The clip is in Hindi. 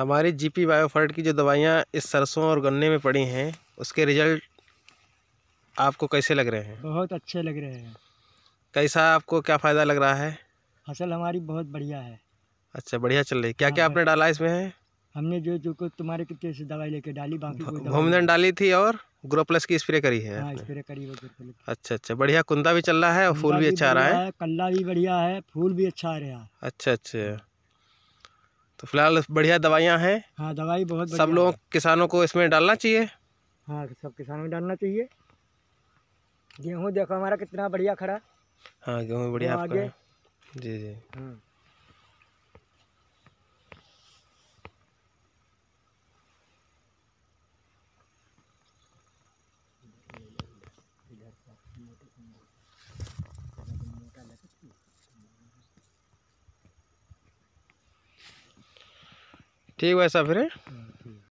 हमारी जी पी बायोफर्ट की जो दवाइयाँ इस सरसों और गन्ने में पड़ी हैं उसके रिजल्ट आपको कैसे लग रहे हैं बहुत अच्छे लग रहे हैं कैसा आपको क्या फ़ायदा लग रहा है फसल हमारी बहुत बढ़िया है अच्छा बढ़िया चल रही क्या क्या हाँ, आपने डाला इसमें है हमने जो जो को तुम्हारे कितने से दवाई लेके डाली बाकी डाली थी और ग्रो प्लस की स्प्रे करी है स्प्रे हाँ, करी वो अच्छा अच्छा बढ़िया कुंदा भी चल रहा है और फूल भी अच्छा आ रहा है कल्ला भी बढ़िया है फूल भी अच्छा आ रहा है अच्छा अच्छा तो फिलहाल बढ़िया दवाइयाँ हैं हाँ दवाई बहुत सब लोग किसानों को इसमें डालना चाहिए हाँ सब किसानों में डालना चाहिए गेहूँ देखो हमारा कितना बढ़िया खड़ा हाँ गेहूँ बढ़िया आपका जी जी हाँ ठीक भाई साहब फिर